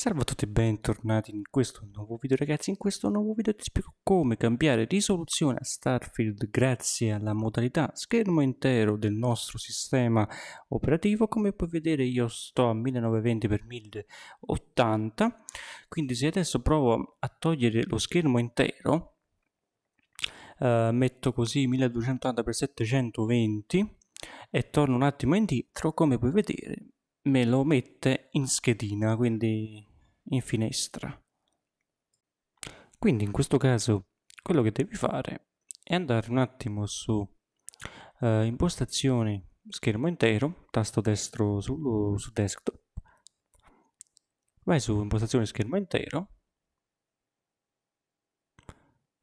Salve a tutti e bentornati in questo nuovo video ragazzi, in questo nuovo video ti spiego come cambiare risoluzione a Starfield grazie alla modalità schermo intero del nostro sistema operativo, come puoi vedere io sto a 1920x1080, quindi se adesso provo a togliere lo schermo intero, eh, metto così 1280x720 e torno un attimo indietro, come puoi vedere me lo mette in schedina, quindi in finestra. Quindi in questo caso quello che devi fare è andare un attimo su eh, impostazioni schermo intero, tasto destro su, su desktop, vai su impostazioni schermo intero,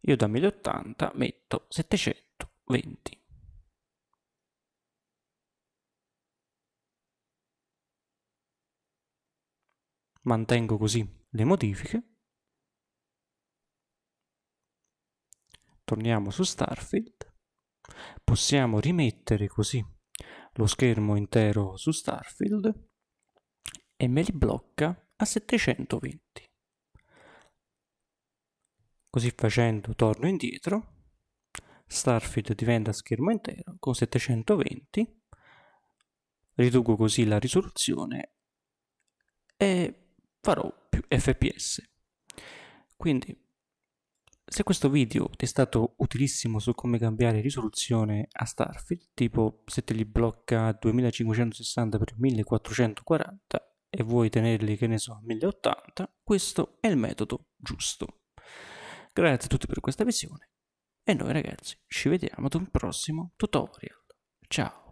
io da 1080 metto 720. mantengo così le modifiche, torniamo su Starfield, possiamo rimettere così lo schermo intero su Starfield e me li blocca a 720. Così facendo torno indietro, Starfield diventa schermo intero con 720, riduco così la risoluzione e farò più fps. Quindi, se questo video ti è stato utilissimo su come cambiare risoluzione a Starfield, tipo se te li blocca 2560x1440 e vuoi tenerli, che ne so, a 1080, questo è il metodo giusto. Grazie a tutti per questa visione e noi ragazzi ci vediamo ad un prossimo tutorial. Ciao!